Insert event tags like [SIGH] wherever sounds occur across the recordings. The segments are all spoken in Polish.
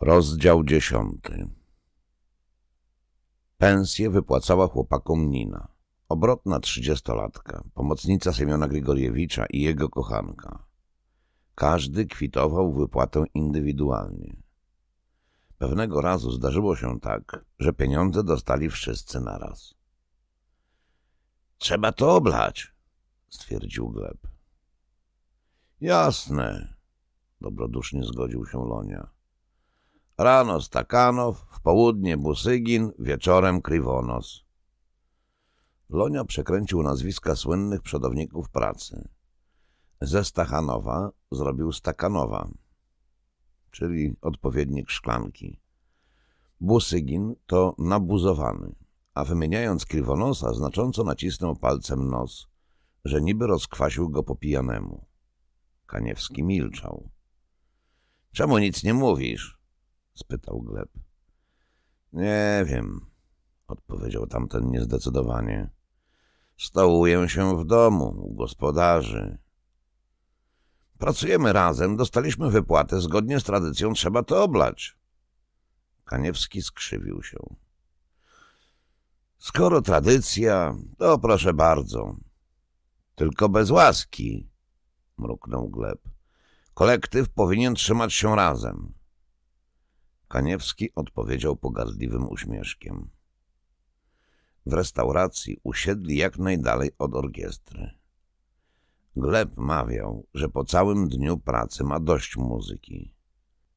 Rozdział dziesiąty Pensję wypłacała chłopakom Nina, obrotna trzydziestolatka, pomocnica Semiona Grigoriewicza i jego kochanka. Każdy kwitował wypłatę indywidualnie. Pewnego razu zdarzyło się tak, że pieniądze dostali wszyscy naraz. Trzeba to oblać, stwierdził Gleb. Jasne, dobrodusznie zgodził się Lonia. Rano Stakanow, w południe Busygin, wieczorem Krywonos. Lonio przekręcił nazwiska słynnych przodowników pracy. Ze Stachanowa zrobił Stakanowa, czyli odpowiednik szklanki. Busygin to nabuzowany, a wymieniając Krywonosa znacząco nacisnął palcem nos, że niby rozkwasił go po pijanemu. Kaniewski milczał. — Czemu nic nie mówisz? spytał Gleb. Nie wiem, odpowiedział tamten niezdecydowanie. Stołuję się w domu, u gospodarzy. Pracujemy razem, dostaliśmy wypłatę, zgodnie z tradycją trzeba to oblać. Kaniewski skrzywił się. Skoro tradycja, to proszę bardzo. Tylko bez łaski, mruknął Gleb. Kolektyw powinien trzymać się razem. Kaniewski odpowiedział pogardliwym uśmieszkiem. W restauracji usiedli jak najdalej od orkiestry. Gleb mawiał, że po całym dniu pracy ma dość muzyki.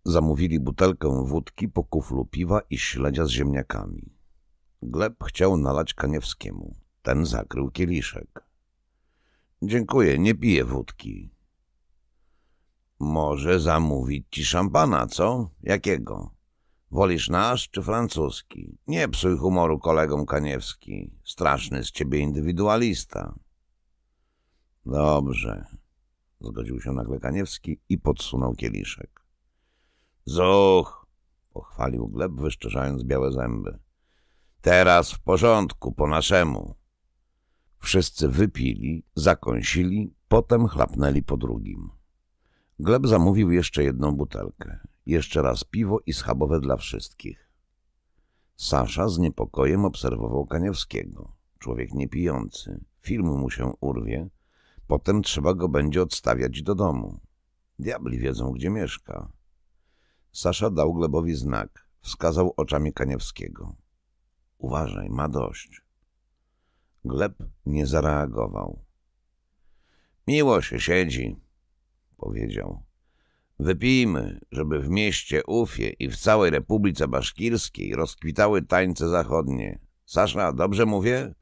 Zamówili butelkę wódki po kuflu piwa i śledzia z ziemniakami. Gleb chciał nalać Kaniewskiemu. Ten zakrył kieliszek. Dziękuję, nie piję wódki. Może zamówić ci szampana, co? Jakiego? Wolisz nasz czy francuski? Nie psuj humoru kolegom Kaniewski. Straszny z ciebie indywidualista. Dobrze, zgodził się nagle Kaniewski i podsunął kieliszek. Zuch, pochwalił Gleb, wyszczerzając białe zęby. Teraz w porządku, po naszemu. Wszyscy wypili, zakąsili, potem chlapnęli po drugim. Gleb zamówił jeszcze jedną butelkę. Jeszcze raz piwo i schabowe dla wszystkich. Sasza z niepokojem obserwował Kaniewskiego. Człowiek niepijący. Film mu się urwie. Potem trzeba go będzie odstawiać do domu. Diabli wiedzą, gdzie mieszka. Sasza dał Glebowi znak. Wskazał oczami Kaniewskiego. Uważaj, ma dość. Gleb nie zareagował. Miło się siedzi, powiedział. Wypijmy, żeby w mieście Ufie i w całej Republice Baszkirskiej rozkwitały tańce zachodnie. Sasza, dobrze mówię?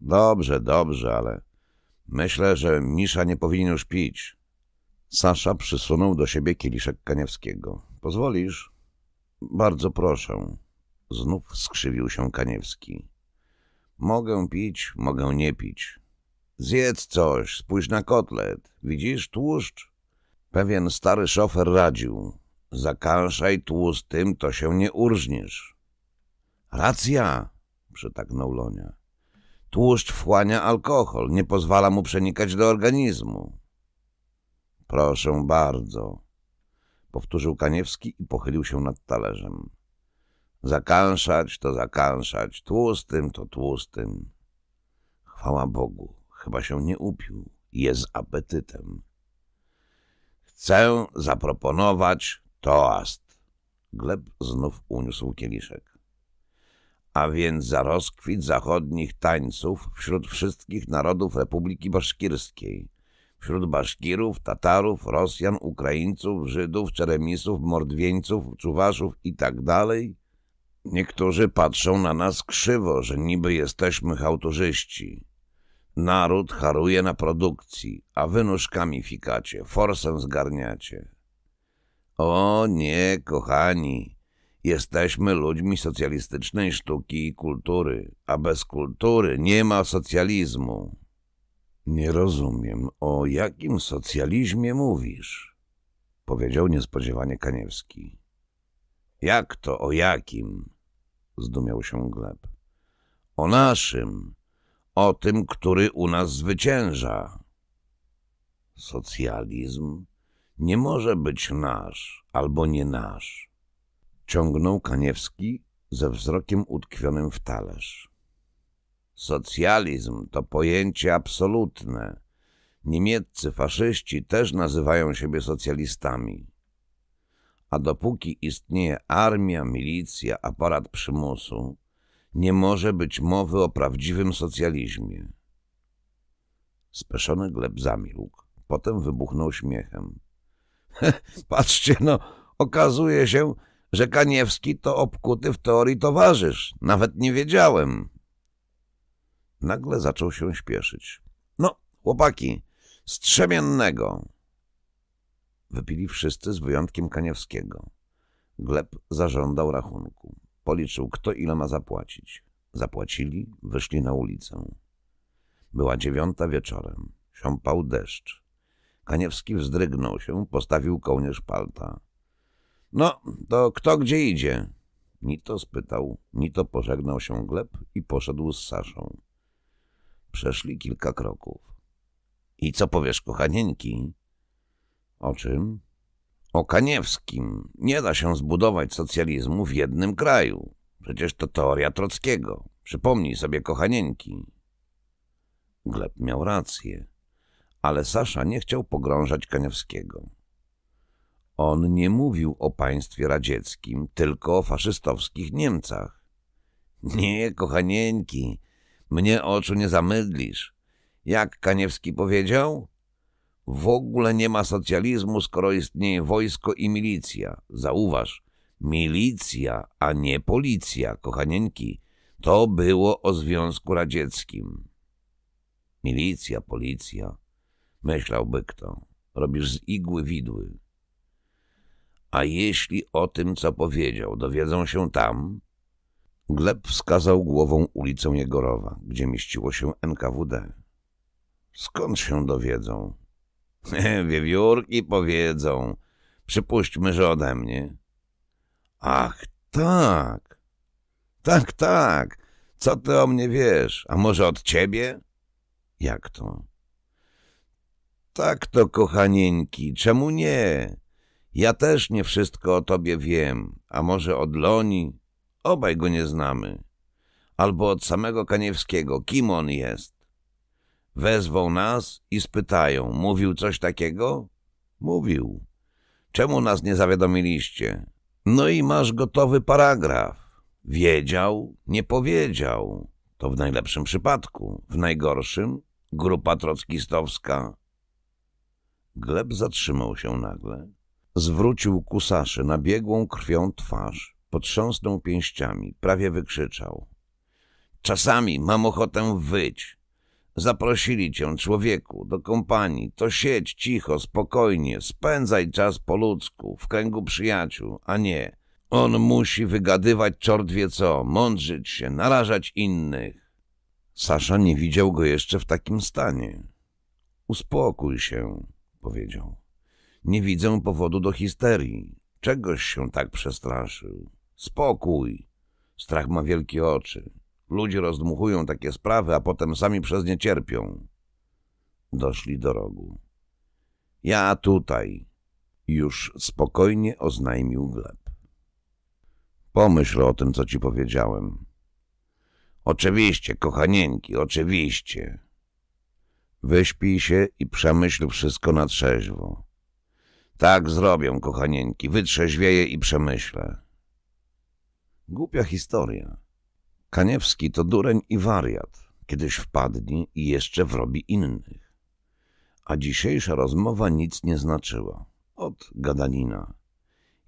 Dobrze, dobrze, ale myślę, że Misza nie powinien już pić. Sasza przysunął do siebie kieliszek Kaniewskiego. Pozwolisz? Bardzo proszę. Znów skrzywił się Kaniewski. Mogę pić, mogę nie pić. Zjedz coś, spójrz na kotlet. Widzisz tłuszcz? Pewien stary szofer radził. Zakalszaj tłustym, to się nie urżniesz. Racja, przytaknął Lonia. Tłuszcz wchłania alkohol, nie pozwala mu przenikać do organizmu. Proszę bardzo, powtórzył Kaniewski i pochylił się nad talerzem. Zakanszać to zakanszać, tłustym to tłustym. Chwała Bogu, chyba się nie upił, je z apetytem. Chcę zaproponować toast. Gleb znów uniósł kieliszek. A więc za rozkwit zachodnich tańców wśród wszystkich narodów Republiki Baszkirskiej, wśród Baszkirów, Tatarów, Rosjan, Ukraińców, Żydów, Czeremisów, Mordwieńców, Czuwaszów i tak dalej. Niektórzy patrzą na nas krzywo, że niby jesteśmy hałturzyści. Naród haruje na produkcji, a wy nóżkami fikacie, forsem zgarniacie. O nie, kochani, jesteśmy ludźmi socjalistycznej sztuki i kultury, a bez kultury nie ma socjalizmu. Nie rozumiem, o jakim socjalizmie mówisz, powiedział niespodziewanie Kaniewski. Jak to o jakim? zdumiał się Gleb. O naszym o tym, który u nas zwycięża. Socjalizm nie może być nasz albo nie nasz. Ciągnął Kaniewski ze wzrokiem utkwionym w talerz. Socjalizm to pojęcie absolutne. Niemieccy faszyści też nazywają siebie socjalistami. A dopóki istnieje armia, milicja, aparat przymusu, nie może być mowy o prawdziwym socjalizmie. Speszony Gleb zamilkł. Potem wybuchnął śmiechem. [LAUGHS] Patrzcie no, okazuje się, że Kaniewski to obkuty w teorii towarzysz. Nawet nie wiedziałem. Nagle zaczął się śpieszyć. No, chłopaki, strzemiennego! Wypili wszyscy z wyjątkiem Kaniewskiego. Gleb zażądał rachunku. Policzył, kto ile ma zapłacić. Zapłacili, wyszli na ulicę. Była dziewiąta wieczorem. Siąpał deszcz. Kaniewski wzdrygnął się, postawił kołnierz palta. — No, to kto gdzie idzie? Nito spytał, Nito pożegnał się Gleb i poszedł z Saszą. Przeszli kilka kroków. — I co powiesz, kochanieńki? — O czym? O Kaniewskim nie da się zbudować socjalizmu w jednym kraju. Przecież to teoria Trockiego. Przypomnij sobie kochanienki. Gleb miał rację, ale Sasza nie chciał pogrążać Kaniewskiego. On nie mówił o państwie radzieckim, tylko o faszystowskich Niemcach. Nie, kochanieńki, mnie oczu nie zamydlisz. Jak Kaniewski powiedział? W ogóle nie ma socjalizmu, skoro istnieje wojsko i milicja. Zauważ, milicja, a nie policja, kochanieńki. To było o Związku Radzieckim. Milicja, policja, myślałby kto. Robisz z igły widły. A jeśli o tym, co powiedział, dowiedzą się tam? Gleb wskazał głową ulicą Jegorowa, gdzie mieściło się NKWD. Skąd się dowiedzą? [LAUGHS] Wiewiórki powiedzą. Przypuśćmy, że ode mnie. Ach, tak. Tak, tak. Co ty o mnie wiesz? A może od ciebie? Jak to? Tak to, kochanieńki, czemu nie? Ja też nie wszystko o tobie wiem, a może od Loni? Obaj go nie znamy. Albo od samego Kaniewskiego, kim on jest? Wezwał nas i spytają, mówił coś takiego? Mówił. Czemu nas nie zawiadomiliście? No i masz gotowy paragraf. Wiedział, nie powiedział. To w najlepszym przypadku. W najgorszym grupa trockistowska. Gleb zatrzymał się nagle. Zwrócił ku Saszy nabiegłą krwią twarz. Potrząsnął pięściami, prawie wykrzyczał. Czasami mam ochotę wyć. Zaprosili cię, człowieku, do kompanii. To siedź cicho, spokojnie, spędzaj czas po ludzku, w kręgu przyjaciół, a nie. On musi wygadywać czort wie co, mądrzyć się, narażać innych. Sasza nie widział go jeszcze w takim stanie. Uspokój się, powiedział. Nie widzę powodu do histerii. Czegoś się tak przestraszył. Spokój. Strach ma wielkie oczy. Ludzie rozdmuchują takie sprawy, a potem sami przez nie cierpią. Doszli do rogu. Ja tutaj, już spokojnie oznajmił Gleb. Pomyśl o tym, co ci powiedziałem. Oczywiście, kochanieńki, oczywiście. Wyśpij się i przemyśl wszystko na trzeźwo. Tak zrobię, kochanieńki, wytrzeźwieję i przemyślę. Głupia historia. Kaniewski to dureń i wariat. Kiedyś wpadnie i jeszcze wrobi innych. A dzisiejsza rozmowa nic nie znaczyła. Od gadanina.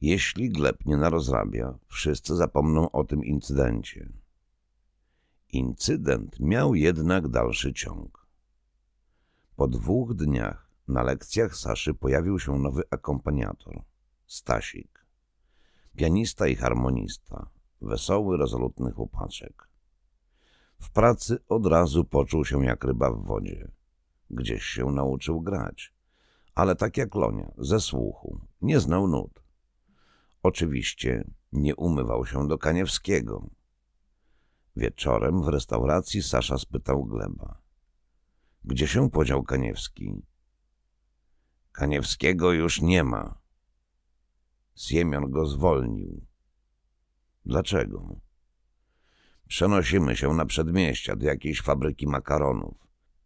Jeśli Gleb nie narozrabia, wszyscy zapomną o tym incydencie. Incydent miał jednak dalszy ciąg. Po dwóch dniach na lekcjach Saszy pojawił się nowy akompaniator – Stasik. Pianista i harmonista – wesoły, rezolutny chłopaczek. W pracy od razu poczuł się jak ryba w wodzie. Gdzieś się nauczył grać, ale tak jak Lonia, ze słuchu, nie znał nut. Oczywiście nie umywał się do Kaniewskiego. Wieczorem w restauracji Sasza spytał Gleba. Gdzie się podział Kaniewski? Kaniewskiego już nie ma. Siemion go zwolnił. Dlaczego? Przenosimy się na przedmieścia do jakiejś fabryki makaronów.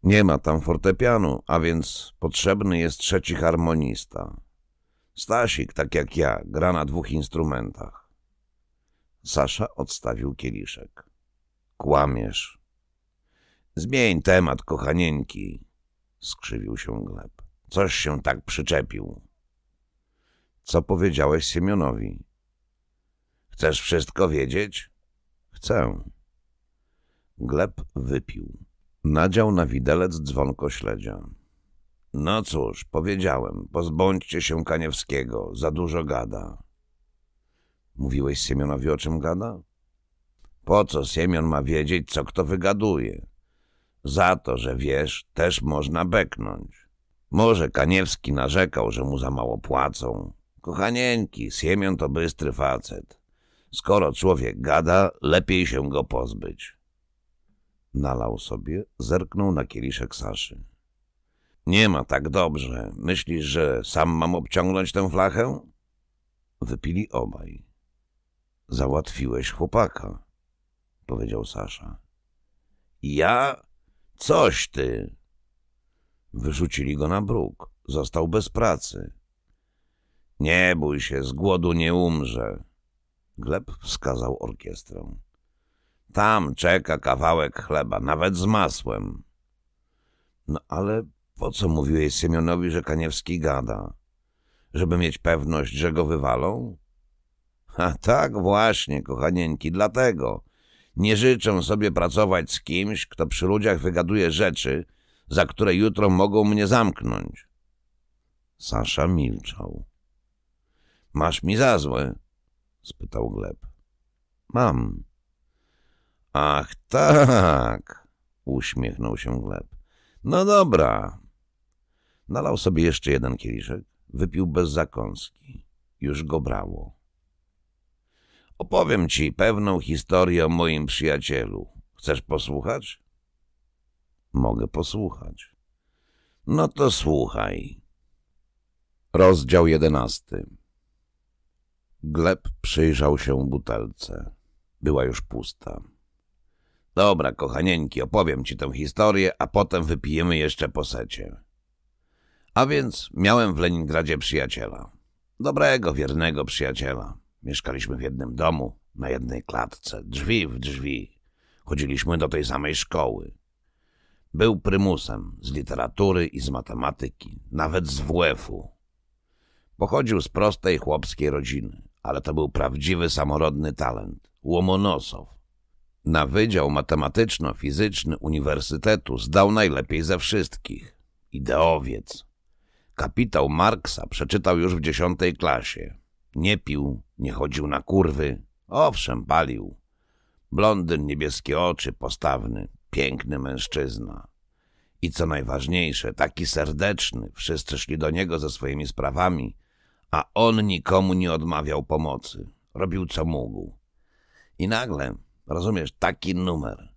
Nie ma tam fortepianu, a więc potrzebny jest trzeci harmonista. Stasik, tak jak ja, gra na dwóch instrumentach. Sasza odstawił kieliszek. Kłamiesz. Zmień temat, kochanieńki, skrzywił się Gleb. Coś się tak przyczepił. Co powiedziałeś Siemionowi? Chcesz wszystko wiedzieć? Chcę. Gleb wypił. Nadział na widelec dzwonko śledzia. No cóż, powiedziałem, pozbądźcie się Kaniewskiego, za dużo gada. Mówiłeś Siemionowi o czym gada? Po co Siemion ma wiedzieć, co kto wygaduje? Za to, że wiesz, też można beknąć. Może Kaniewski narzekał, że mu za mało płacą. Kochanieńki, Siemion to bystry facet. Skoro człowiek gada, lepiej się go pozbyć. Nalał sobie, zerknął na kieliszek Saszy. Nie ma tak dobrze. Myślisz, że sam mam obciągnąć tę flachę? Wypili obaj. Załatwiłeś chłopaka, powiedział Sasza. Ja? Coś ty! Wyrzucili go na bruk. Został bez pracy. Nie bój się, z głodu nie umrze. Gleb wskazał orkiestrę. Tam czeka kawałek chleba, nawet z masłem. No ale po co mówiłeś Siemionowi, że Kaniewski gada? Żeby mieć pewność, że go wywalą? A tak właśnie, kochanieńki, dlatego. Nie życzę sobie pracować z kimś, kto przy ludziach wygaduje rzeczy, za które jutro mogą mnie zamknąć. Sasza milczał. Masz mi za złe, spytał Gleb. Mam. Ach tak, uśmiechnął się Gleb. No dobra. Nalał sobie jeszcze jeden kieliszek, wypił bez zakąski. Już go brało. Opowiem ci pewną historię o moim przyjacielu. Chcesz posłuchać? Mogę posłuchać. No to słuchaj. Rozdział jedenasty Gleb przyjrzał się butelce. Była już pusta. Dobra, kochanieńki, opowiem ci tę historię, a potem wypijemy jeszcze po secie. A więc miałem w Leningradzie przyjaciela. Dobrego, wiernego przyjaciela. Mieszkaliśmy w jednym domu, na jednej klatce, drzwi w drzwi. Chodziliśmy do tej samej szkoły. Był prymusem z literatury i z matematyki, nawet z WF-u. Pochodził z prostej chłopskiej rodziny ale to był prawdziwy samorodny talent, Łomonosow. Na Wydział Matematyczno-Fizyczny Uniwersytetu zdał najlepiej ze wszystkich. Ideowiec. Kapitał Marksa przeczytał już w dziesiątej klasie. Nie pił, nie chodził na kurwy. Owszem, palił. Blondyn, niebieskie oczy, postawny, piękny mężczyzna. I co najważniejsze, taki serdeczny, wszyscy szli do niego ze swoimi sprawami a on nikomu nie odmawiał pomocy. Robił co mógł. I nagle, rozumiesz, taki numer.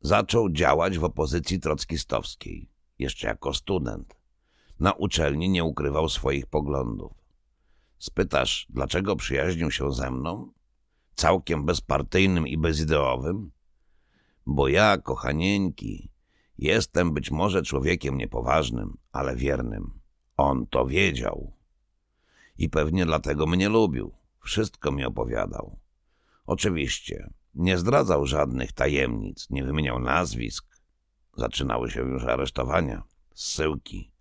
Zaczął działać w opozycji trockistowskiej, jeszcze jako student. Na uczelni nie ukrywał swoich poglądów. Spytasz, dlaczego przyjaźnił się ze mną? Całkiem bezpartyjnym i bezideowym? Bo ja, kochanieńki, jestem być może człowiekiem niepoważnym, ale wiernym. On to wiedział i pewnie dlatego mnie lubił. Wszystko mi opowiadał. Oczywiście, nie zdradzał żadnych tajemnic, nie wymieniał nazwisk. Zaczynały się już aresztowania, zsyłki,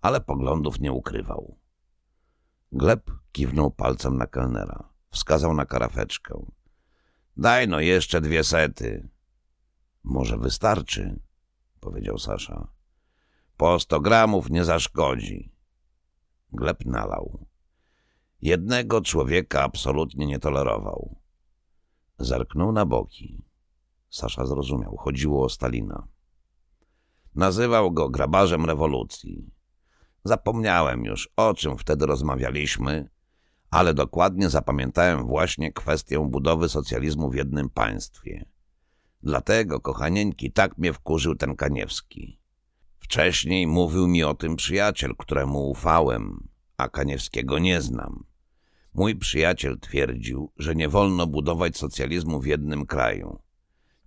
ale poglądów nie ukrywał. Gleb kiwnął palcem na kelnera. Wskazał na karafeczkę. Daj no jeszcze dwie sety. Może wystarczy, powiedział Sasza. Po sto gramów nie zaszkodzi. Gleb nalał. Jednego człowieka absolutnie nie tolerował. Zerknął na boki. Sasza zrozumiał. Chodziło o Stalina. Nazywał go grabarzem rewolucji. Zapomniałem już, o czym wtedy rozmawialiśmy, ale dokładnie zapamiętałem właśnie kwestię budowy socjalizmu w jednym państwie. Dlatego, kochanieńki, tak mnie wkurzył ten Kaniewski. Wcześniej mówił mi o tym przyjaciel, któremu ufałem, a Kaniewskiego nie znam. Mój przyjaciel twierdził, że nie wolno budować socjalizmu w jednym kraju.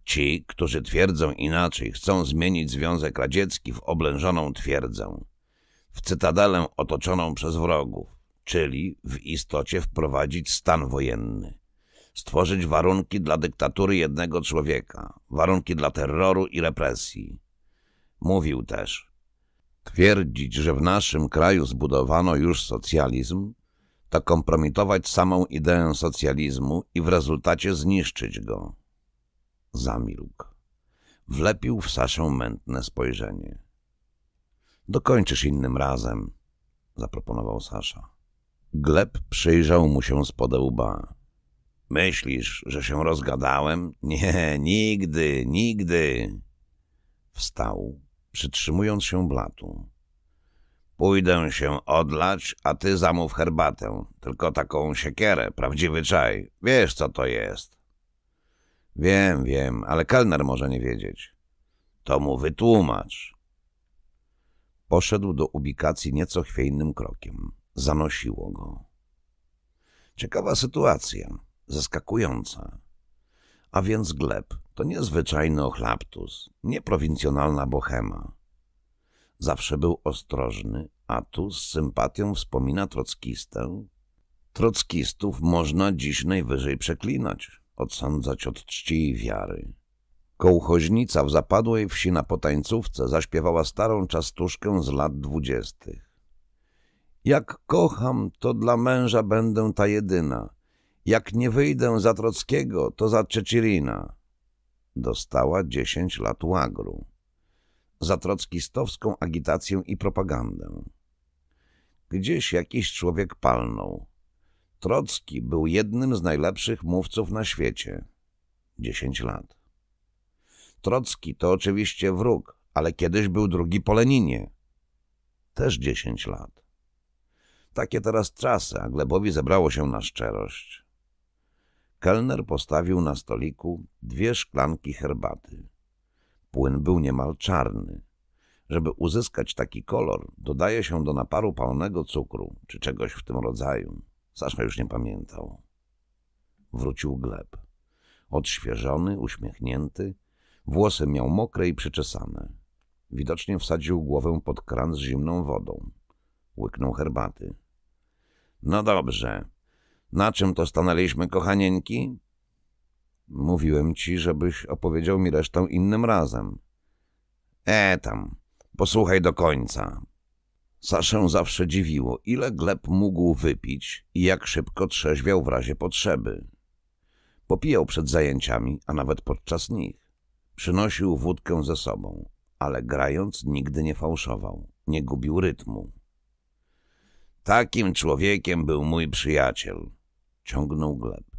Ci, którzy twierdzą inaczej, chcą zmienić Związek Radziecki w oblężoną twierdzę, w cytadelę otoczoną przez wrogów, czyli w istocie wprowadzić stan wojenny, stworzyć warunki dla dyktatury jednego człowieka, warunki dla terroru i represji. Mówił też, twierdzić, że w naszym kraju zbudowano już socjalizm, to kompromitować samą ideę socjalizmu i w rezultacie zniszczyć go. Zamilkł. Wlepił w Saszę mętne spojrzenie. Dokończysz innym razem, zaproponował Sasza. Gleb przyjrzał mu się spod Myślisz, że się rozgadałem? Nie, nigdy, nigdy. Wstał, przytrzymując się blatu. Pójdę się odlać, a ty zamów herbatę. Tylko taką siekierę, prawdziwy czaj. Wiesz, co to jest. Wiem, wiem, ale kelner może nie wiedzieć. To mu wytłumacz. Poszedł do ubikacji nieco chwiejnym krokiem. Zanosiło go. Ciekawa sytuacja, zaskakująca. A więc Gleb to niezwyczajny ochlaptus, nieprowincjonalna bohema. Zawsze był ostrożny, a tu z sympatią wspomina trockistę. Trockistów można dziś najwyżej przeklinać, odsądzać od czci i wiary. Kołchoźnica w zapadłej wsi na potańcówce zaśpiewała starą czastuszkę z lat dwudziestych. Jak kocham, to dla męża będę ta jedyna. Jak nie wyjdę za Trockiego, to za Czecirina. Dostała dziesięć lat łagru za trockistowską agitację i propagandę. Gdzieś jakiś człowiek palnął. Trocki był jednym z najlepszych mówców na świecie. Dziesięć lat. Trocki to oczywiście wróg, ale kiedyś był drugi po Leninie. Też dziesięć lat. Takie teraz czasy, a Glebowi zebrało się na szczerość. Kelner postawił na stoliku dwie szklanki herbaty. Płyn był niemal czarny. Żeby uzyskać taki kolor, dodaje się do naparu palnego cukru czy czegoś w tym rodzaju. Sasza już nie pamiętał. Wrócił Gleb. Odświeżony, uśmiechnięty, włosy miał mokre i przyczesane. Widocznie wsadził głowę pod kran z zimną wodą. Łyknął herbaty. — No dobrze. Na czym to stanęliśmy, kochanieńki? Mówiłem ci, żebyś opowiedział mi resztę innym razem. E tam, posłuchaj do końca. Saszę zawsze dziwiło, ile Gleb mógł wypić i jak szybko trzeźwiał w razie potrzeby. Popijał przed zajęciami, a nawet podczas nich. Przynosił wódkę ze sobą, ale grając nigdy nie fałszował, nie gubił rytmu. Takim człowiekiem był mój przyjaciel, ciągnął Gleb.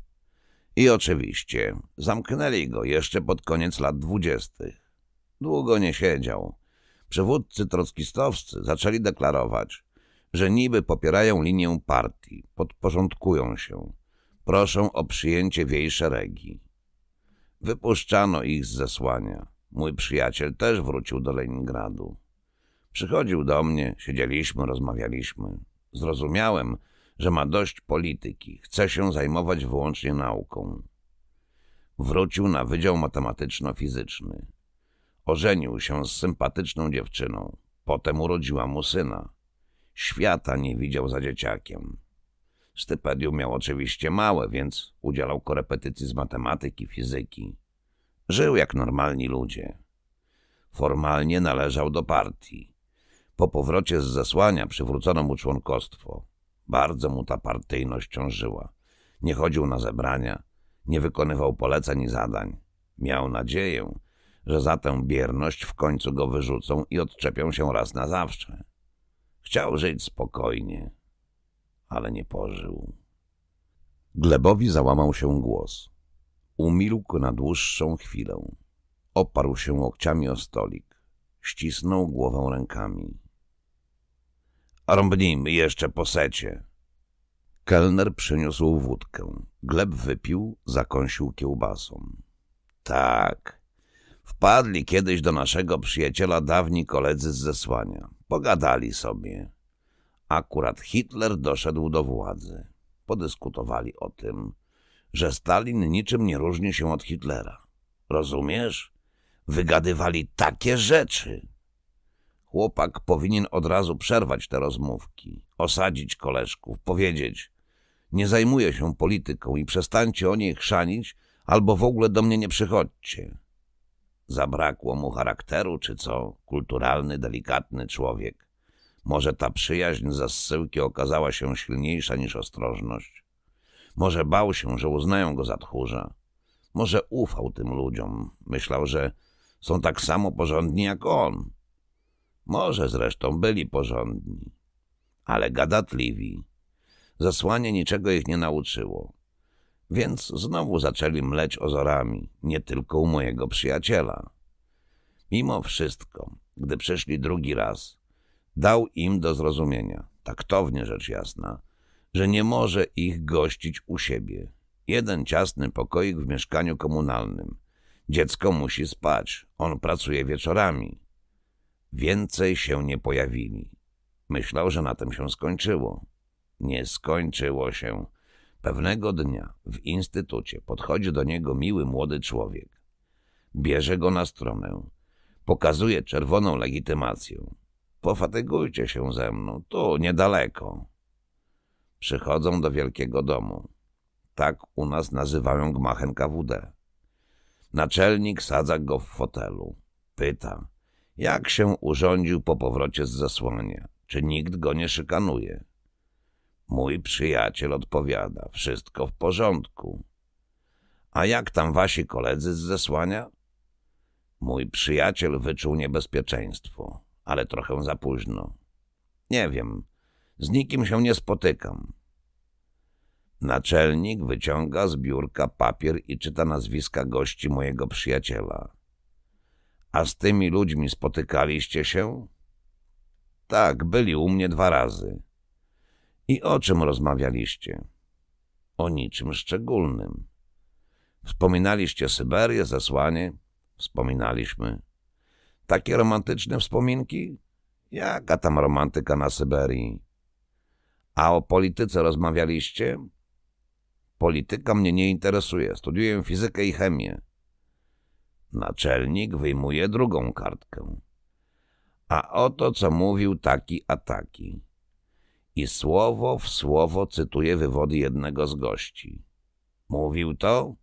I oczywiście zamknęli go jeszcze pod koniec lat dwudziestych. Długo nie siedział. Przywódcy trockistowscy zaczęli deklarować, że niby popierają linię partii, podporządkują się, proszą o przyjęcie w jej szeregi. Wypuszczano ich z zesłania. Mój przyjaciel też wrócił do Leningradu. Przychodził do mnie, siedzieliśmy, rozmawialiśmy. Zrozumiałem, że ma dość polityki, chce się zajmować wyłącznie nauką. Wrócił na Wydział Matematyczno-Fizyczny. Ożenił się z sympatyczną dziewczyną. Potem urodziła mu syna. Świata nie widział za dzieciakiem. Stypendium miał oczywiście małe, więc udzielał korepetycji z matematyki, fizyki. Żył jak normalni ludzie. Formalnie należał do partii. Po powrocie z zesłania przywrócono mu członkostwo. Bardzo mu ta partyjność ciążyła. Nie chodził na zebrania, nie wykonywał poleceń i zadań. Miał nadzieję, że za tę bierność w końcu go wyrzucą i odczepią się raz na zawsze. Chciał żyć spokojnie, ale nie pożył. Glebowi załamał się głos. Umilkł na dłuższą chwilę. Oparł się łokciami o stolik. Ścisnął głowę rękami. A rąbnijmy jeszcze po secie. Kelner przyniósł wódkę. Gleb wypił, zakąsił kiełbasą. Tak. Wpadli kiedyś do naszego przyjaciela dawni koledzy z zesłania. Pogadali sobie. Akurat Hitler doszedł do władzy. Podyskutowali o tym, że Stalin niczym nie różni się od Hitlera. Rozumiesz? Wygadywali takie rzeczy. Chłopak powinien od razu przerwać te rozmówki, osadzić koleżków, powiedzieć nie zajmuję się polityką i przestańcie o niej chrzanić, albo w ogóle do mnie nie przychodźcie. Zabrakło mu charakteru, czy co? Kulturalny, delikatny człowiek. Może ta przyjaźń za zsyłki okazała się silniejsza niż ostrożność. Może bał się, że uznają go za tchórza. Może ufał tym ludziom. Myślał, że są tak samo porządni jak on. Może zresztą byli porządni, ale gadatliwi. Zasłanie niczego ich nie nauczyło. Więc znowu zaczęli mleć ozorami, nie tylko u mojego przyjaciela. Mimo wszystko, gdy przyszli drugi raz, dał im do zrozumienia, taktownie rzecz jasna, że nie może ich gościć u siebie. Jeden ciasny pokoik w mieszkaniu komunalnym. Dziecko musi spać, on pracuje wieczorami. Więcej się nie pojawili. Myślał, że na tym się skończyło. Nie skończyło się. Pewnego dnia w instytucie podchodzi do niego miły młody człowiek. Bierze go na stronę. Pokazuje czerwoną legitymację. Pofatygujcie się ze mną, tu niedaleko. Przychodzą do wielkiego domu. Tak u nas nazywają gmachem KWD. Naczelnik sadza go w fotelu. Pyta, jak się urządził po powrocie z zasłania? Czy nikt go nie szykanuje? Mój przyjaciel odpowiada, wszystko w porządku. A jak tam wasi koledzy z Zesłania? Mój przyjaciel wyczuł niebezpieczeństwo, ale trochę za późno. Nie wiem, z nikim się nie spotykam. Naczelnik wyciąga z biurka papier i czyta nazwiska gości mojego przyjaciela. A z tymi ludźmi spotykaliście się? Tak, byli u mnie dwa razy. I o czym rozmawialiście? O niczym szczególnym. Wspominaliście Syberię, zesłanie? Wspominaliśmy. Takie romantyczne wspominki? Jaka tam romantyka na Syberii? A o polityce rozmawialiście? Polityka mnie nie interesuje. Studiuję fizykę i chemię. Naczelnik wyjmuje drugą kartkę. A oto co mówił taki a taki. I słowo w słowo cytuje wywody jednego z gości. Mówił to?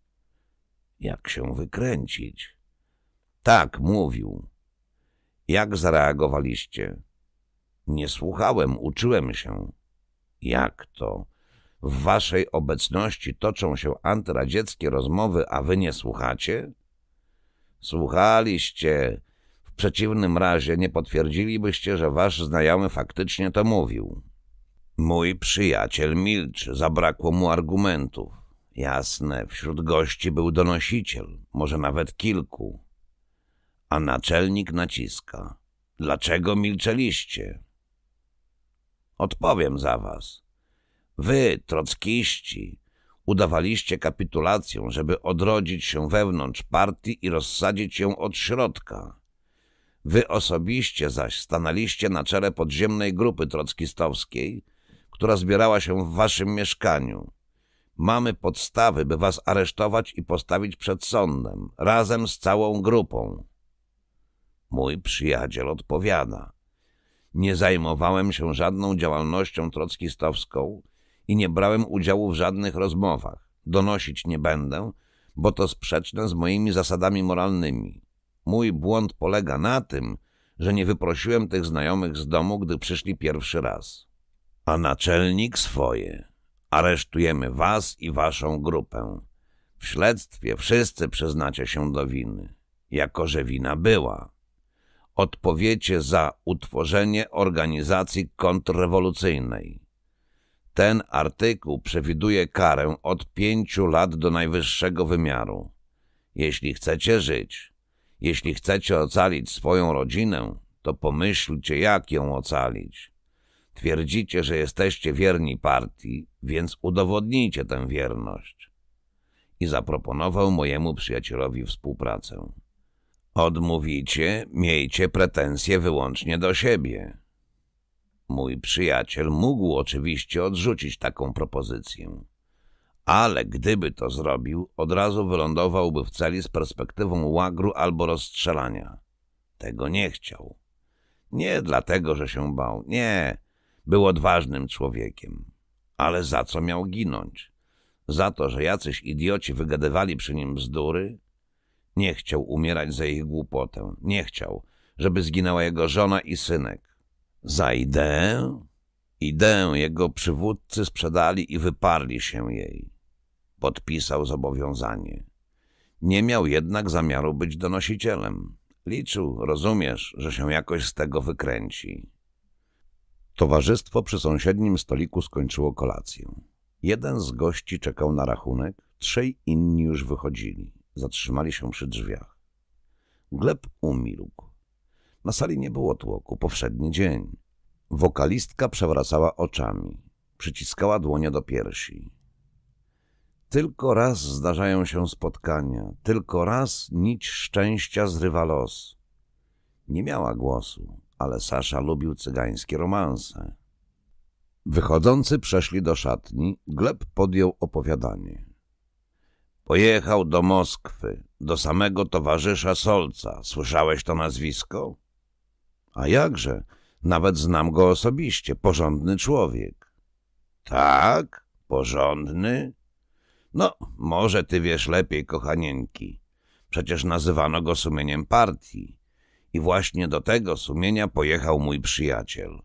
Jak się wykręcić? Tak, mówił. Jak zareagowaliście? Nie słuchałem, uczyłem się. Jak to? W waszej obecności toczą się antyradzieckie rozmowy, a wy nie słuchacie? Słuchaliście. W przeciwnym razie nie potwierdzilibyście, że wasz znajomy faktycznie to mówił. Mój przyjaciel milczy, zabrakło mu argumentów. Jasne, wśród gości był donosiciel, może nawet kilku. A naczelnik naciska. Dlaczego milczeliście? Odpowiem za was. Wy, trockiści, Udawaliście kapitulację, żeby odrodzić się wewnątrz partii i rozsadzić ją od środka. Wy osobiście zaś stanęliście na czele podziemnej grupy trockistowskiej, która zbierała się w waszym mieszkaniu. Mamy podstawy, by was aresztować i postawić przed sądem, razem z całą grupą. Mój przyjaciel odpowiada. Nie zajmowałem się żadną działalnością trockistowską, i nie brałem udziału w żadnych rozmowach. Donosić nie będę, bo to sprzeczne z moimi zasadami moralnymi. Mój błąd polega na tym, że nie wyprosiłem tych znajomych z domu, gdy przyszli pierwszy raz. A naczelnik swoje. Aresztujemy was i waszą grupę. W śledztwie wszyscy przyznacie się do winy, jako że wina była. Odpowiecie za utworzenie organizacji kontrrewolucyjnej. Ten artykuł przewiduje karę od pięciu lat do najwyższego wymiaru. Jeśli chcecie żyć, jeśli chcecie ocalić swoją rodzinę, to pomyślcie, jak ją ocalić. Twierdzicie, że jesteście wierni partii, więc udowodnijcie tę wierność. I zaproponował mojemu przyjacielowi współpracę. Odmówicie, miejcie pretensje wyłącznie do siebie. Mój przyjaciel mógł oczywiście odrzucić taką propozycję. Ale gdyby to zrobił, od razu wylądowałby w celi z perspektywą łagru albo rozstrzelania. Tego nie chciał. Nie dlatego, że się bał. Nie. Był odważnym człowiekiem. Ale za co miał ginąć? Za to, że jacyś idioci wygadywali przy nim bzdury? Nie chciał umierać za ich głupotę. Nie chciał, żeby zginęła jego żona i synek. Za ideę? Ideę jego przywódcy sprzedali i wyparli się jej. Podpisał zobowiązanie. Nie miał jednak zamiaru być donosicielem. Liczył, rozumiesz, że się jakoś z tego wykręci. Towarzystwo przy sąsiednim stoliku skończyło kolację. Jeden z gości czekał na rachunek, trzej inni już wychodzili. Zatrzymali się przy drzwiach. Gleb umilkł. Na sali nie było tłoku, powszedni dzień. Wokalistka przewracała oczami, przyciskała dłonie do piersi. Tylko raz zdarzają się spotkania, tylko raz nić szczęścia zrywa los. Nie miała głosu, ale Sasza lubił cygańskie romanse. Wychodzący przeszli do szatni, Gleb podjął opowiadanie. Pojechał do Moskwy, do samego towarzysza Solca. Słyszałeś to nazwisko? A jakże? Nawet znam go osobiście. Porządny człowiek. Tak? Porządny? No, może ty wiesz lepiej, kochanieńki. Przecież nazywano go sumieniem partii. I właśnie do tego sumienia pojechał mój przyjaciel.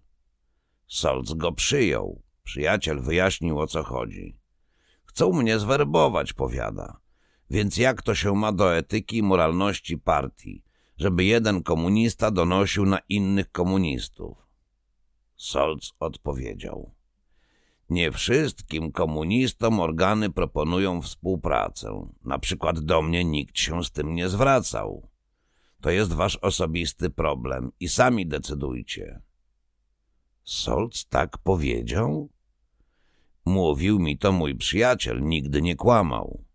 Solc go przyjął. Przyjaciel wyjaśnił, o co chodzi. Chcą mnie zwerbować, powiada. Więc jak to się ma do etyki i moralności partii? żeby jeden komunista donosił na innych komunistów. Solc odpowiedział. Nie wszystkim komunistom organy proponują współpracę. Na przykład do mnie nikt się z tym nie zwracał. To jest wasz osobisty problem i sami decydujcie. Solc tak powiedział? Mówił mi to mój przyjaciel, nigdy nie kłamał.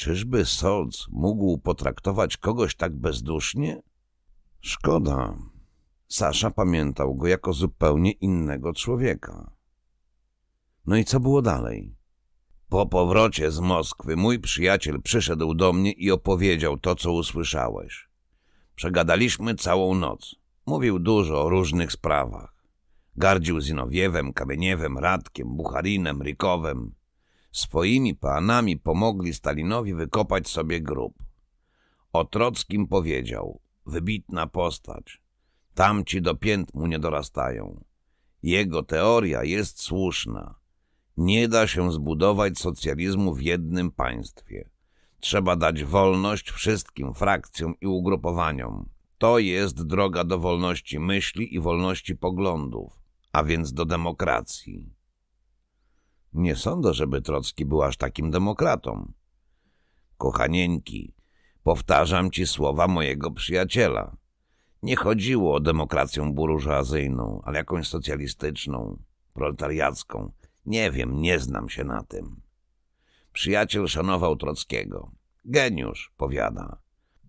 Czyżby Solc mógł potraktować kogoś tak bezdusznie? Szkoda. Sasza pamiętał go jako zupełnie innego człowieka. No i co było dalej? Po powrocie z Moskwy mój przyjaciel przyszedł do mnie i opowiedział to, co usłyszałeś. Przegadaliśmy całą noc. Mówił dużo o różnych sprawach. Gardził Zinowiewem, Kamieniewem, Radkiem, Bucharinem, Rikowem swoimi panami pomogli Stalinowi wykopać sobie grób. O Trockim powiedział, wybitna postać, tamci do pięt mu nie dorastają. Jego teoria jest słuszna. Nie da się zbudować socjalizmu w jednym państwie. Trzeba dać wolność wszystkim frakcjom i ugrupowaniom. To jest droga do wolności myśli i wolności poglądów, a więc do demokracji. Nie sądzę, żeby Trocki był aż takim demokratą. Kochanieńki, powtarzam ci słowa mojego przyjaciela. Nie chodziło o demokrację burżuazyjną, ale jakąś socjalistyczną, proletariacką. Nie wiem, nie znam się na tym. Przyjaciel szanował Trockiego. Geniusz, powiada.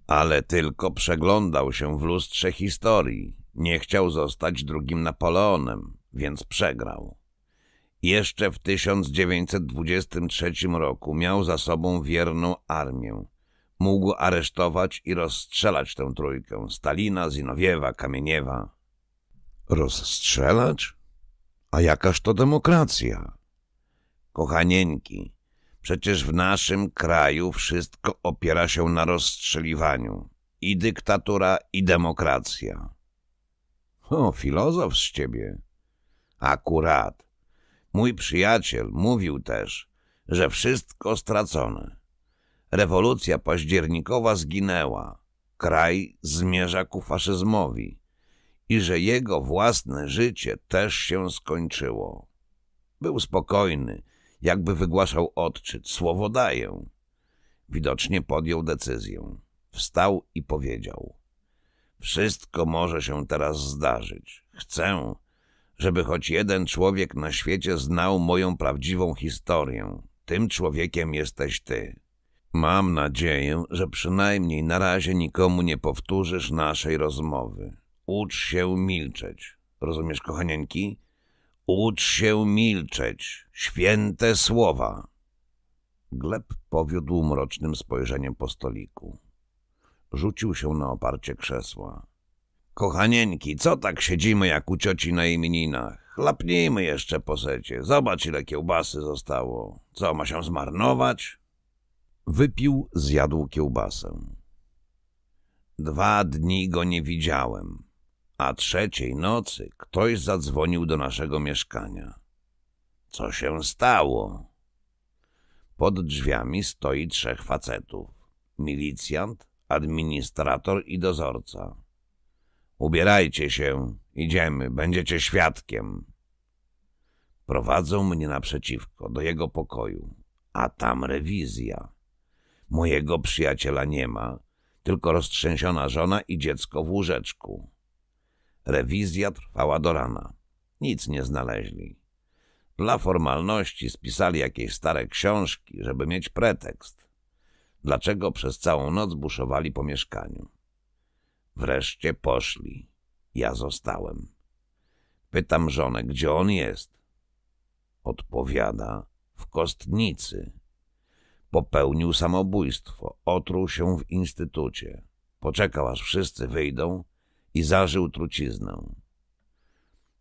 Ale tylko przeglądał się w lustrze historii. Nie chciał zostać drugim Napoleonem, więc przegrał. Jeszcze w 1923 roku miał za sobą wierną armię. Mógł aresztować i rozstrzelać tę trójkę – Stalina, Zinowiewa, Kamieniewa. Rozstrzelać? A jakaż to demokracja? Kochanieńki, przecież w naszym kraju wszystko opiera się na rozstrzeliwaniu. I dyktatura, i demokracja. O, filozof z ciebie. Akurat. Mój przyjaciel mówił też, że wszystko stracone. Rewolucja październikowa zginęła, kraj zmierza ku faszyzmowi i że jego własne życie też się skończyło. Był spokojny, jakby wygłaszał odczyt, słowo daję. Widocznie podjął decyzję. Wstał i powiedział. Wszystko może się teraz zdarzyć. Chcę, żeby choć jeden człowiek na świecie znał moją prawdziwą historię. Tym człowiekiem jesteś ty. Mam nadzieję, że przynajmniej na razie nikomu nie powtórzysz naszej rozmowy. Ucz się milczeć. Rozumiesz, kochanieńki? Ucz się milczeć. Święte słowa. Gleb powiódł mrocznym spojrzeniem po stoliku. Rzucił się na oparcie krzesła. Kochanieńki, co tak siedzimy jak u cioci na imieninach? Chlapnijmy jeszcze po secie. Zobacz, ile kiełbasy zostało. Co, ma się zmarnować? Wypił, zjadł kiełbasę. Dwa dni go nie widziałem, a trzeciej nocy ktoś zadzwonił do naszego mieszkania. Co się stało? Pod drzwiami stoi trzech facetów. Milicjant, administrator i dozorca. Ubierajcie się, idziemy, będziecie świadkiem. Prowadzą mnie naprzeciwko, do jego pokoju, a tam rewizja. Mojego przyjaciela nie ma, tylko roztrzęsiona żona i dziecko w łóżeczku. Rewizja trwała do rana. Nic nie znaleźli. Dla formalności spisali jakieś stare książki, żeby mieć pretekst. Dlaczego przez całą noc buszowali po mieszkaniu? Wreszcie poszli. Ja zostałem. Pytam żonę, gdzie on jest. Odpowiada, w kostnicy. Popełnił samobójstwo, otruł się w instytucie. Poczekał, aż wszyscy wyjdą i zażył truciznę.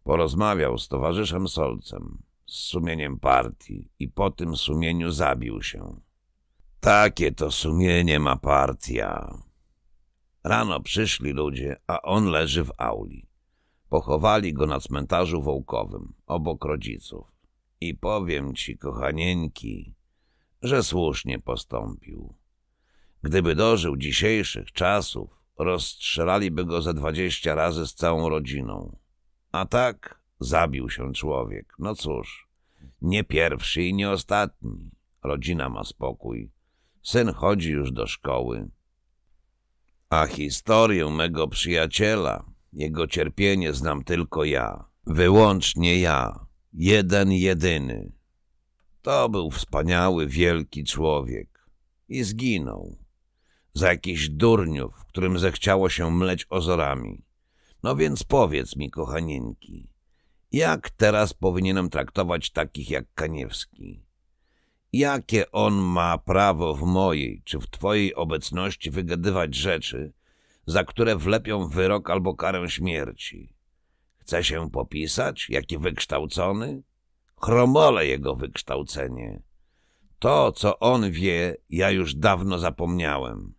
Porozmawiał z towarzyszem Solcem, z sumieniem partii i po tym sumieniu zabił się. Takie to sumienie ma partia. Rano przyszli ludzie, a on leży w auli. Pochowali go na cmentarzu wołkowym, obok rodziców. I powiem ci, kochanieńki, że słusznie postąpił. Gdyby dożył dzisiejszych czasów, rozstrzelaliby go ze dwadzieścia razy z całą rodziną. A tak zabił się człowiek. No cóż, nie pierwszy i nie ostatni. Rodzina ma spokój. Syn chodzi już do szkoły. A historię mego przyjaciela, jego cierpienie znam tylko ja. Wyłącznie ja. Jeden jedyny. To był wspaniały, wielki człowiek. I zginął. Za jakiś durniów, którym zechciało się mleć ozorami. No więc powiedz mi, kochanienki, jak teraz powinienem traktować takich jak Kaniewski? Jakie on ma prawo w mojej czy w twojej obecności wygadywać rzeczy, za które wlepią wyrok albo karę śmierci? Chce się popisać, jaki wykształcony? Chromole jego wykształcenie. To, co on wie, ja już dawno zapomniałem.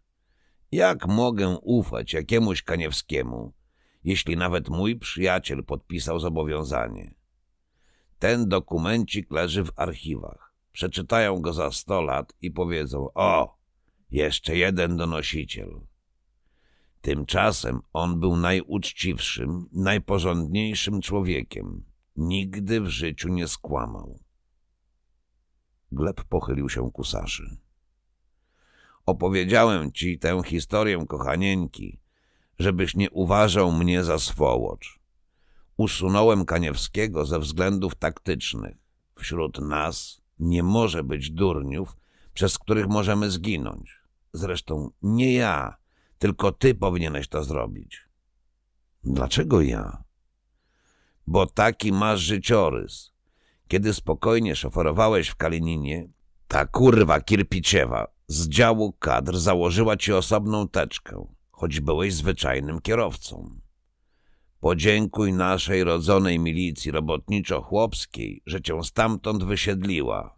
Jak mogę ufać jakiemuś Kaniewskiemu, jeśli nawet mój przyjaciel podpisał zobowiązanie? Ten dokumencik leży w archiwach. Przeczytają go za sto lat i powiedzą, o, jeszcze jeden donosiciel. Tymczasem on był najuczciwszym, najporządniejszym człowiekiem. Nigdy w życiu nie skłamał. Gleb pochylił się ku Saszy. Opowiedziałem ci tę historię, kochanieńki, żebyś nie uważał mnie za swołocz. Usunąłem Kaniewskiego ze względów taktycznych. Wśród nas nie może być durniów, przez których możemy zginąć. Zresztą nie ja, tylko ty powinieneś to zrobić. Dlaczego ja? Bo taki masz życiorys. Kiedy spokojnie szoferowałeś w Kalininie, ta kurwa Kirpiciewa z działu kadr założyła ci osobną teczkę, choć byłeś zwyczajnym kierowcą. Podziękuj naszej rodzonej milicji robotniczo-chłopskiej, że cię stamtąd wysiedliła.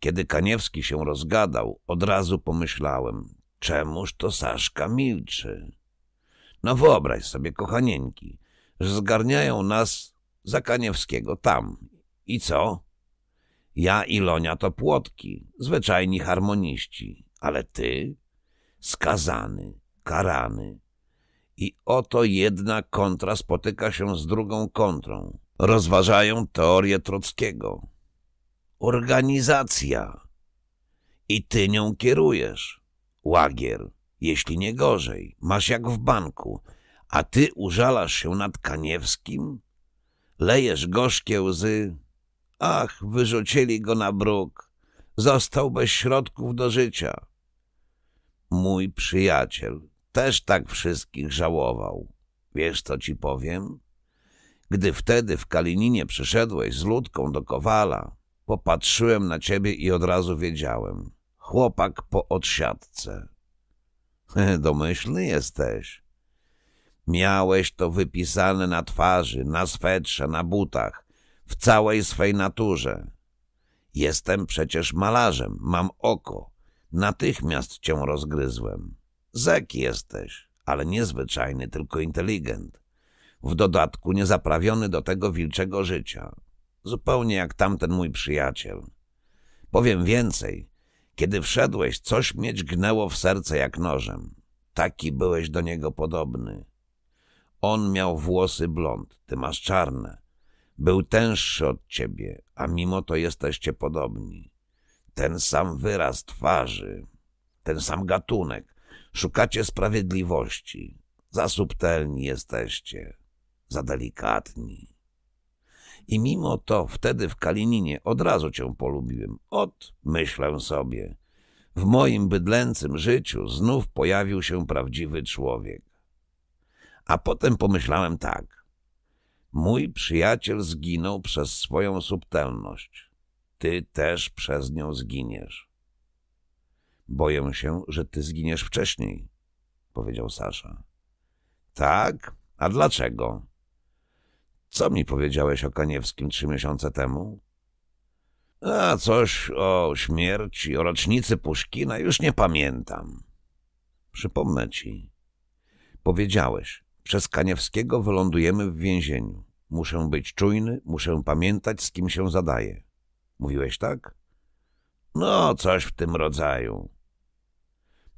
Kiedy Kaniewski się rozgadał, od razu pomyślałem, czemuż to Saszka milczy? No wyobraź sobie, kochanieńki, że zgarniają nas za Kaniewskiego tam. I co? Ja i Lonia to płotki, zwyczajni harmoniści, ale ty skazany, karany, i oto jedna kontra spotyka się z drugą kontrą. Rozważają teorię Trockiego. Organizacja. I ty nią kierujesz. Łagier, jeśli nie gorzej, masz jak w banku, a ty użalasz się nad Kaniewskim? Lejesz gorzkie łzy. Ach, wyrzucili go na bruk. Został bez środków do życia. Mój przyjaciel, też tak wszystkich żałował. Wiesz, co ci powiem? Gdy wtedy w Kalininie przyszedłeś z Ludką do Kowala, popatrzyłem na ciebie i od razu wiedziałem. Chłopak po odsiadce. [LAUGHS] Domyślny jesteś. Miałeś to wypisane na twarzy, na swetrze, na butach, w całej swej naturze. Jestem przecież malarzem, mam oko. Natychmiast cię rozgryzłem. Zek jesteś, ale niezwyczajny, tylko inteligent. W dodatku niezaprawiony do tego wilczego życia. Zupełnie jak tamten mój przyjaciel. Powiem więcej. Kiedy wszedłeś, coś mnie gnęło w serce jak nożem. Taki byłeś do niego podobny. On miał włosy blond, ty masz czarne. Był tęższy od ciebie, a mimo to jesteście podobni. Ten sam wyraz twarzy, ten sam gatunek, Szukacie sprawiedliwości. Za subtelni jesteście, za delikatni. I mimo to wtedy w Kalininie od razu cię polubiłem. Ot, myślę sobie. W moim bydlęcym życiu znów pojawił się prawdziwy człowiek. A potem pomyślałem tak. Mój przyjaciel zginął przez swoją subtelność. Ty też przez nią zginiesz. Boję się, że ty zginiesz wcześniej, powiedział Sasza. Tak? A dlaczego? Co mi powiedziałeś o Kaniewskim trzy miesiące temu? A coś o śmierci, o rocznicy Puszkina już nie pamiętam. Przypomnę ci. Powiedziałeś, przez Kaniewskiego wylądujemy w więzieniu. Muszę być czujny, muszę pamiętać, z kim się zadaję. Mówiłeś tak? No, coś w tym rodzaju.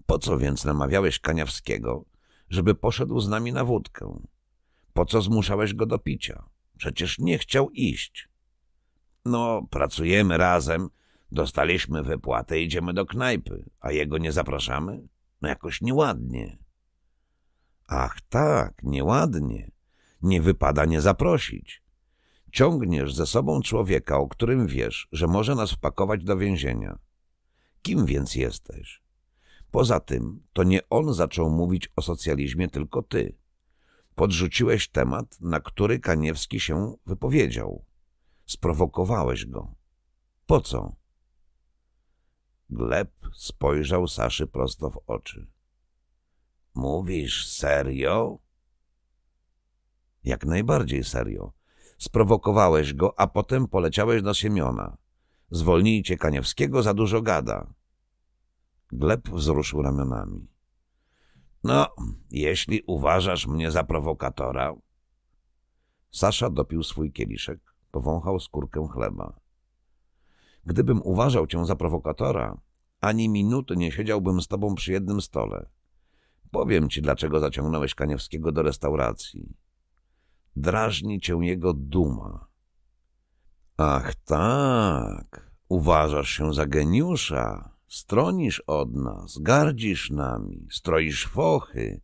Po co więc namawiałeś Kaniawskiego, żeby poszedł z nami na wódkę? Po co zmuszałeś go do picia? Przecież nie chciał iść. No, pracujemy razem, dostaliśmy wypłatę, idziemy do knajpy, a jego nie zapraszamy? No jakoś nieładnie. Ach tak, nieładnie. Nie wypada nie zaprosić. Ciągniesz ze sobą człowieka, o którym wiesz, że może nas wpakować do więzienia. Kim więc jesteś? Poza tym, to nie on zaczął mówić o socjalizmie, tylko ty. Podrzuciłeś temat, na który Kaniewski się wypowiedział. Sprowokowałeś go. Po co? Gleb spojrzał Saszy prosto w oczy. Mówisz serio? Jak najbardziej serio. Sprowokowałeś go, a potem poleciałeś do Siemiona. Zwolnijcie Kaniewskiego, za dużo gada. Gleb wzruszył ramionami. No, jeśli uważasz mnie za prowokatora... Sasza dopił swój kieliszek, powąchał skórkę chleba. Gdybym uważał cię za prowokatora, ani minuty nie siedziałbym z tobą przy jednym stole. Powiem ci, dlaczego zaciągnąłeś Kaniewskiego do restauracji. Drażni cię jego duma. Ach tak, uważasz się za geniusza, stronisz od nas, gardzisz nami, stroisz fochy.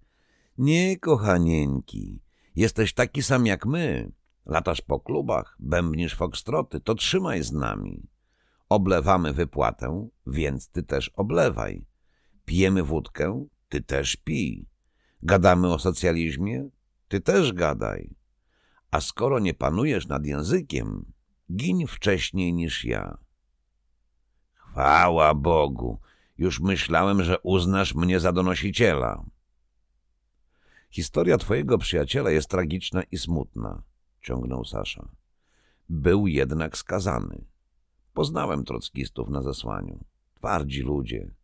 Nie, kochanieńki, jesteś taki sam jak my. Latasz po klubach, bębnisz fokstroty, to trzymaj z nami. Oblewamy wypłatę, więc ty też oblewaj. Pijemy wódkę, ty też pij. Gadamy o socjalizmie, ty też gadaj. A skoro nie panujesz nad językiem, gin wcześniej niż ja. Chwała Bogu! Już myślałem, że uznasz mnie za donosiciela. Historia twojego przyjaciela jest tragiczna i smutna, ciągnął Sasza. Był jednak skazany. Poznałem trockistów na zesłaniu. Twardzi ludzie.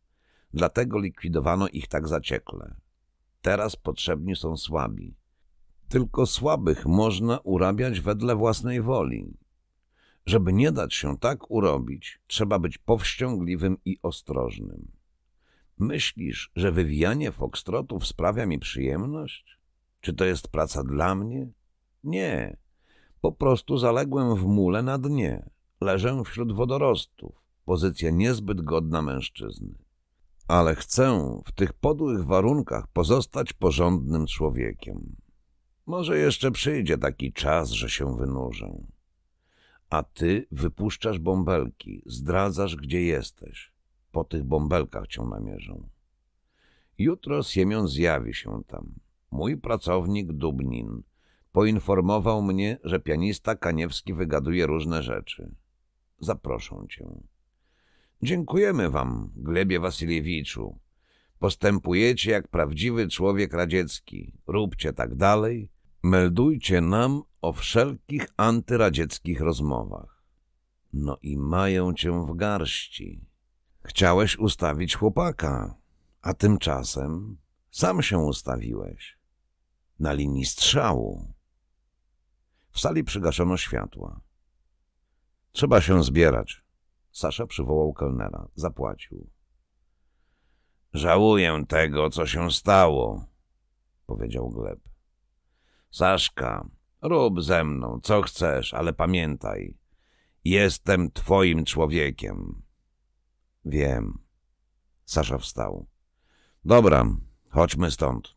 Dlatego likwidowano ich tak zaciekle. Teraz potrzebni są słabi. Tylko słabych można urabiać wedle własnej woli. Żeby nie dać się tak urobić, trzeba być powściągliwym i ostrożnym. Myślisz, że wywijanie fokstrotów sprawia mi przyjemność? Czy to jest praca dla mnie? Nie. Po prostu zaległem w mule na dnie. Leżę wśród wodorostów. Pozycja niezbyt godna mężczyzny. Ale chcę w tych podłych warunkach pozostać porządnym człowiekiem. Może jeszcze przyjdzie taki czas, że się wynurzę. A ty wypuszczasz bąbelki, zdradzasz, gdzie jesteś. Po tych bąbelkach cię namierzą. Jutro Siemion zjawi się tam. Mój pracownik Dubnin poinformował mnie, że pianista Kaniewski wygaduje różne rzeczy. Zaproszą cię. Dziękujemy wam, Glebie Wasiliewiczu. Postępujecie jak prawdziwy człowiek radziecki. Róbcie tak dalej, meldujcie nam o wszelkich antyradzieckich rozmowach. No i mają cię w garści. Chciałeś ustawić chłopaka, a tymczasem sam się ustawiłeś. Na linii strzału. W sali przygaszono światła. Trzeba się zbierać. Sasza przywołał kelnera. Zapłacił. Żałuję tego, co się stało, powiedział Gleb. Saszka, rób ze mną, co chcesz, ale pamiętaj, jestem twoim człowiekiem. Wiem. Sasza wstał. Dobra, chodźmy stąd.